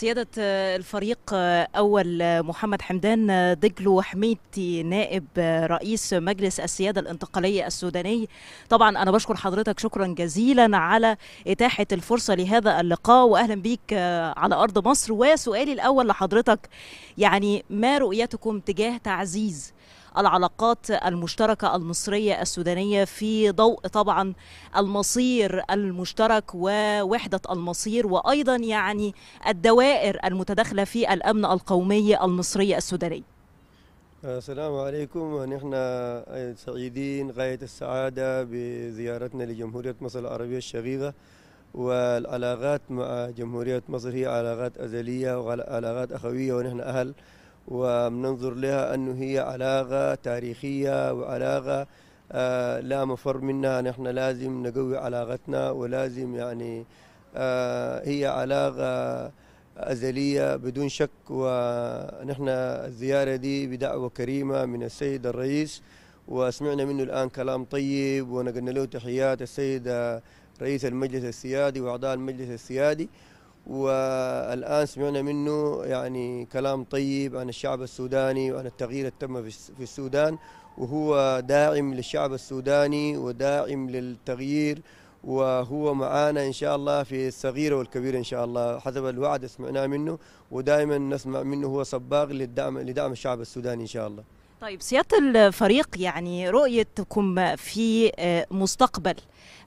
سيادة آه، الفريق آه، أول آه، محمد حمدان دجلو حميدتي نائب رئيس مجلس السيادة الانتقالية السوداني طبعا أنا بشكر حضرتك شكرا جزيلا على إتاحة الفرصة لهذا اللقاء وأهلا بيك على أرض مصر وسؤالي الأول لحضرتك يعني ما رؤيتكم تجاه تعزيز العلاقات المشتركة المصرية السودانية في ضوء طبعا المصير المشترك ووحدة المصير وأيضا يعني الدوائر المتداخلة في الأمن القومي المصري السوداني السلام عليكم ونحن سعيدين غاية السعادة بزيارتنا لجمهورية مصر العربية الشقيقة والعلاقات مع جمهورية مصر هي علاقات أزلية وعلاقات أخوية ونحن أهل وبننظر لها أنه هي علاقة تاريخية وعلاقة آه لا مفر منها نحن لازم نقوي علاقتنا ولازم يعني آه هي علاقة أزلية بدون شك ونحن الزيارة دي بدعوة كريمة من السيد الرئيس وسمعنا منه الآن كلام طيب ونقلنا له تحيات السيد رئيس المجلس السيادي وأعضاء المجلس السيادي والآن سمعنا منه يعني كلام طيب عن الشعب السوداني وعن التغيير التم في السودان وهو داعم للشعب السوداني وداعم للتغيير وهو معانا ان شاء الله في الصغيره والكبيره ان شاء الله حسب الوعد سمعناه منه ودائما نسمع منه هو صباغ للدعم لدعم الشعب السوداني ان شاء الله طيب سياده الفريق يعني رؤيتكم في آه، مستقبل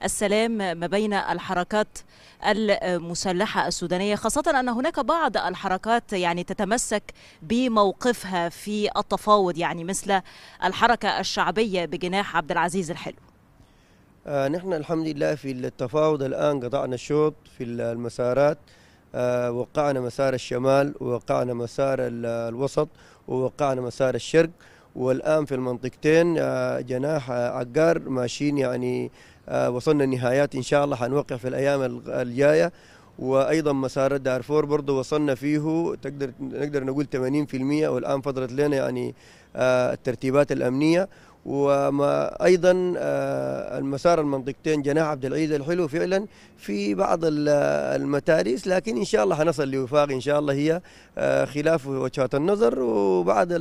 السلام ما بين الحركات المسلحه السودانيه خاصه ان هناك بعض الحركات يعني تتمسك بموقفها في التفاوض يعني مثل الحركه الشعبيه بجناح عبد العزيز الحلو آه نحن الحمد لله في التفاوض الان قطعنا الشوط في المسارات آه وقعنا مسار الشمال ووقعنا مسار الوسط ووقعنا مسار الشرق والآن في المنطقتين آه، جناح آه، عقار ماشيين يعني آه، وصلنا النهايات إن شاء الله حنوقع في الأيام الجاية وايضا مسار دارفور برضه وصلنا فيه تقدر نقدر نقول 80% والان فضلت لنا يعني الترتيبات الامنيه وما ايضا المسار المنطقتين جناح عبد العزيز الحلو فعلا في بعض المتاريس لكن ان شاء الله حنصل لوفاق ان شاء الله هي خلاف وجهات النظر وبعد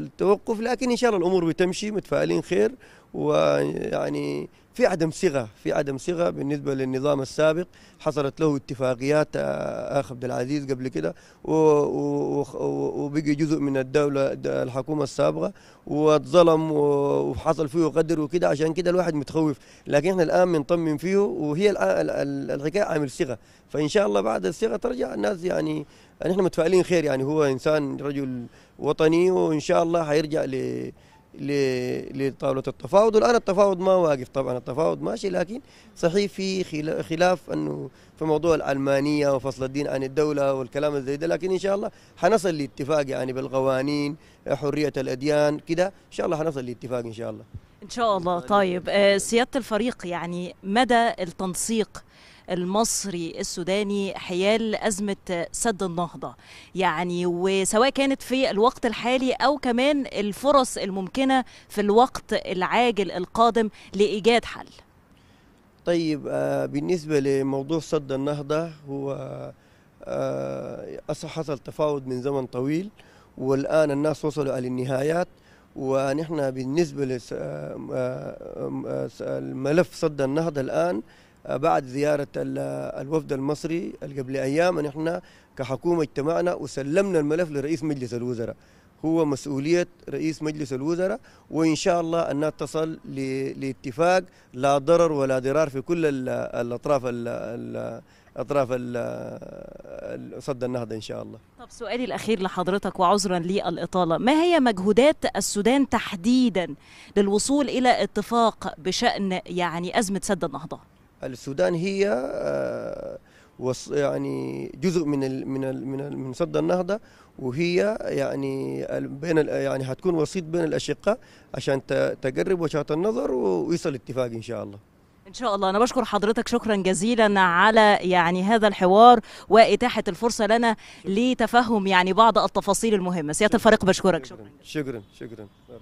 التوقف لكن ان شاء الله الامور بتمشي متفائلين خير ويعني في عدم صغه في عدم صغه بالنسبه للنظام السابق حصلت له اتفاقيات آه، اخ عبد العزيز قبل كده وبقي جزء من الدوله الحكومه السابقه واتظلم وحصل فيه قدر وكده عشان كده الواحد متخوف لكن احنا الان بنطمن فيه وهي الحكايه عامل صغه فان شاء الله بعد الصغه ترجع الناس يعني نحن متفائلين خير يعني هو انسان رجل وطني وان شاء الله حيرجع ل لطاوله التفاوض والان التفاوض ما واقف طبعا التفاوض ماشي لكن صحيح في خلاف انه في موضوع العلمانيه وفصل الدين عن الدوله والكلام زي ده لكن ان شاء الله حنصل لاتفاق يعني بالقوانين حريه الاديان كده ان شاء الله حنصل لاتفاق ان شاء الله ان شاء الله طيب آه، سياده الفريق يعني مدى التنسيق المصري السوداني حيال أزمة سد النهضة يعني وسواء كانت في الوقت الحالي أو كمان الفرص الممكنة في الوقت العاجل القادم لإيجاد حل طيب آه، بالنسبة لموضوع سد النهضة هو آه، آه، حصل تفاوض من زمن طويل والآن الناس وصلوا إلى النهايات ونحن بالنسبة لملف صد النهضة الآن بعد زيارة الوفد المصري قبل أيام نحن كحكومة اجتمعنا وسلمنا الملف لرئيس مجلس الوزراء هو مسؤولية رئيس مجلس الوزراء وإن شاء الله أنها تصل لاتفاق لا ضرر ولا ضرار في كل الأطراف ال اطراف صد النهضه ان شاء الله. طب سؤالي الاخير لحضرتك وعذرا للاطاله، ما هي مجهودات السودان تحديدا للوصول الى اتفاق بشان يعني ازمه سد النهضه؟ السودان هي آه، يعني جزء من الـ من الـ من الـ من سد النهضه وهي يعني بين يعني هتكون وسيط بين الاشقاء عشان تقرب وجهات النظر ويصل اتفاق ان شاء الله ان شاء الله انا بشكر حضرتك شكرا جزيلا على يعني هذا الحوار واتاحه الفرصه لنا لتفهم يعني بعض التفاصيل المهمه سياده الفريق بشكرك شكرا شكرا شكرا, شكرا.